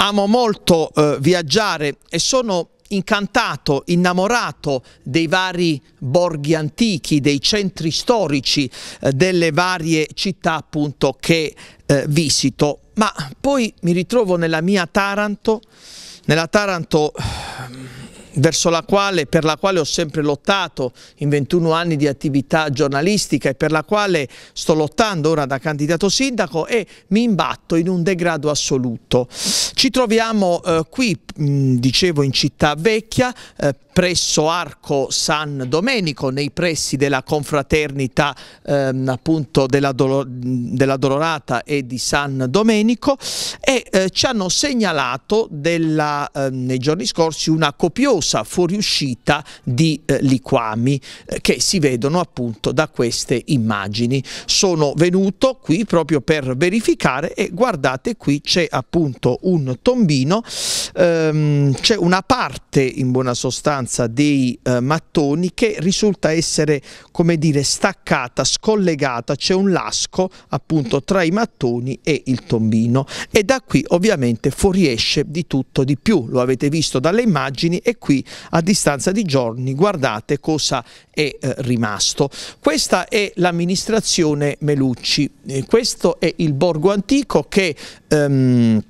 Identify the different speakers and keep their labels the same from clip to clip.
Speaker 1: amo molto eh, viaggiare e sono incantato, innamorato dei vari borghi antichi, dei centri storici, eh, delle varie città appunto che eh, visito, ma poi mi ritrovo nella mia Taranto, nella Taranto verso la quale, per la quale ho sempre lottato in 21 anni di attività giornalistica e per la quale sto lottando ora da candidato sindaco e mi imbatto in un degrado assoluto. Ci troviamo eh, qui, mh, dicevo, in città vecchia, eh, presso Arco San Domenico, nei pressi della confraternita ehm, appunto della, Dolo della, Dolorata e di San Domenico e eh, ci hanno segnalato della, eh, nei giorni scorsi una copiosa fuoriuscita di eh, liquami eh, che si vedono appunto da queste immagini. Sono venuto qui proprio per verificare e guardate qui c'è appunto un tombino, ehm, c'è una parte in buona sostanza maggioranza dei eh, mattoni che risulta essere come dire staccata, scollegata, c'è un lasco appunto tra i mattoni e il tombino e da qui ovviamente fuoriesce di tutto di più, lo avete visto dalle immagini e qui a distanza di giorni guardate cosa è eh, rimasto. Questa è l'amministrazione Melucci, eh, questo è il borgo antico che... Ehm,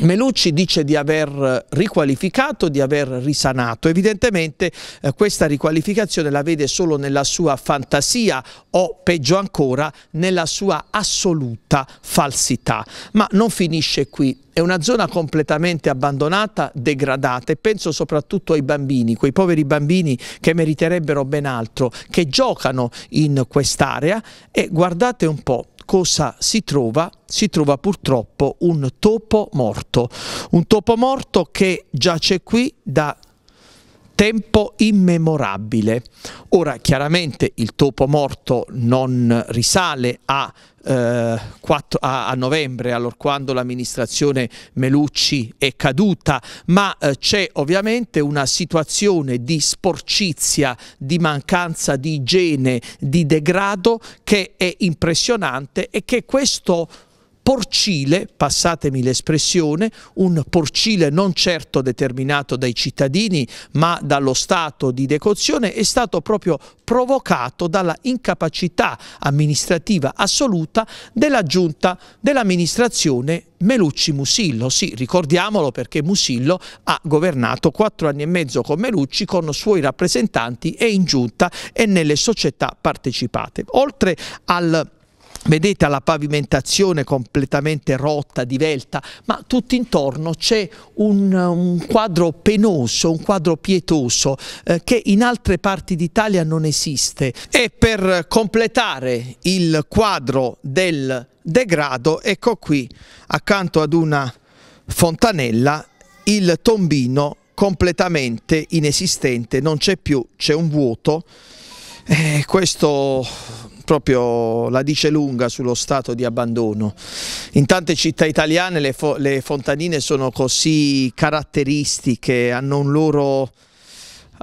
Speaker 1: Melucci dice di aver riqualificato, di aver risanato. Evidentemente eh, questa riqualificazione la vede solo nella sua fantasia o peggio ancora nella sua assoluta falsità. Ma non finisce qui. È una zona completamente abbandonata, degradata e penso soprattutto ai bambini, quei poveri bambini che meriterebbero ben altro, che giocano in quest'area e guardate un po', cosa si trova? Si trova purtroppo un topo morto, un topo morto che giace qui da tempo immemorabile. Ora, chiaramente il topo morto non risale a, eh, 4, a, a novembre, allorquando l'amministrazione Melucci è caduta, ma eh, c'è ovviamente una situazione di sporcizia, di mancanza di igiene, di degrado che è impressionante e che questo porcile, passatemi l'espressione, un porcile non certo determinato dai cittadini ma dallo stato di decozione è stato proprio provocato dalla incapacità amministrativa assoluta della giunta dell'amministrazione Melucci Musillo. Sì, ricordiamolo perché Musillo ha governato quattro anni e mezzo con Melucci, con suoi rappresentanti e in giunta e nelle società partecipate. Oltre al vedete la pavimentazione completamente rotta, divelta, ma tutto intorno c'è un, un, quadro penoso, un quadro pietoso eh, che in altre parti d'Italia non esiste. E per completare il quadro del degrado, ecco qui accanto ad una fontanella il tombino completamente inesistente, non c'è più, c'è un vuoto e eh, questo proprio la dice lunga sullo stato di abbandono. In tante città italiane le, fo le fontanine sono così caratteristiche, hanno un loro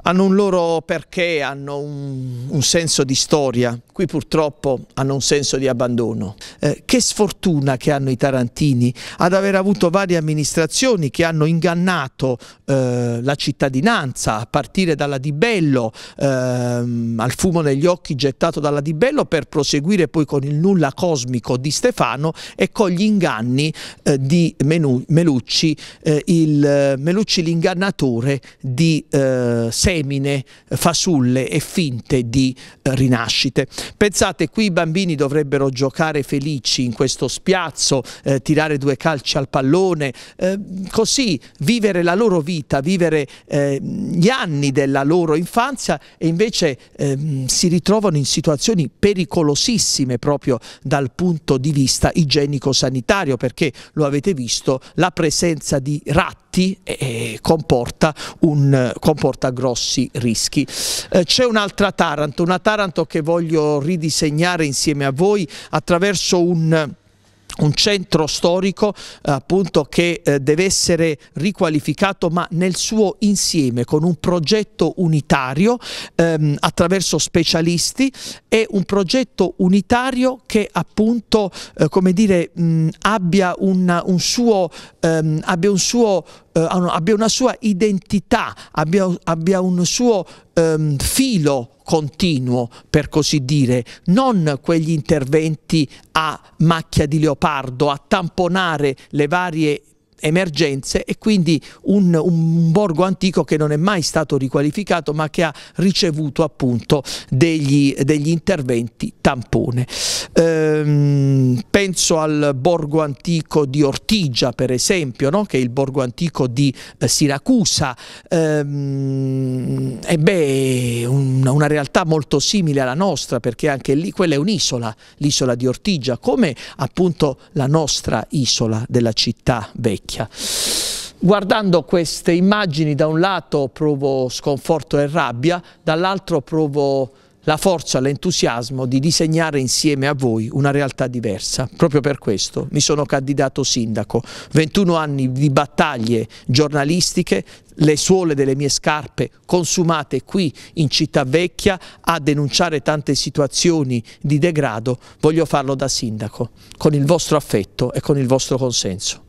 Speaker 1: hanno un loro perché, hanno un, un, senso di storia, qui purtroppo hanno un senso di abbandono. Eh, che sfortuna che hanno i tarantini ad aver avuto varie amministrazioni che hanno ingannato eh, la cittadinanza, a partire dalla Di Bello, ehm, al fumo negli occhi gettato dalla Di Bello, per proseguire poi con il nulla cosmico di Stefano e con gli inganni eh, di Menu, Melucci, eh, il, Melucci l'ingannatore di eh, semine eh, fasulle e finte di eh, rinascite. Pensate, qui i bambini dovrebbero giocare felici in questo spiazzo, eh, tirare due calci al pallone, eh, così vivere la loro vita, vivere eh, gli anni della loro infanzia e invece ehm, si ritrovano in situazioni pericolosissime proprio dal punto di vista igienico-sanitario perché lo avete visto, la presenza di ratti fatti eh, comporta, un, comporta, grossi rischi. Eh, C'è un'altra Taranto, una Taranto che voglio ridisegnare insieme a voi attraverso un un centro storico eh, appunto che eh, deve essere riqualificato ma nel suo insieme con un progetto unitario ehm, attraverso specialisti e un progetto unitario che appunto eh, come dire mh, abbia, una, un suo, ehm, abbia un suo eh, abbia una sua identità, abbia, abbia un suo ehm, filo continuo, per così dire, non quegli interventi a macchia di leopardo, a tamponare le varie emergenze e quindi un, un, borgo antico che non è mai stato riqualificato ma che ha ricevuto appunto degli, degli interventi tampone. Ehm, penso al borgo antico di Ortigia per esempio, no? che è il borgo antico di eh, Siracusa, ehm, e beh, un, una realtà molto simile alla nostra perché anche lì quella è un'isola, l'isola di Ortigia, come appunto la nostra isola della città vecchia vecchia. Guardando queste immagini da un lato provo sconforto e rabbia, dall'altro provo la forza, l'entusiasmo di disegnare insieme a voi una realtà diversa. Proprio per questo mi sono candidato sindaco. 21 anni di battaglie giornalistiche, le suole delle mie scarpe consumate qui in città vecchia a denunciare tante situazioni di degrado, voglio farlo da sindaco, con il vostro affetto e con il vostro consenso.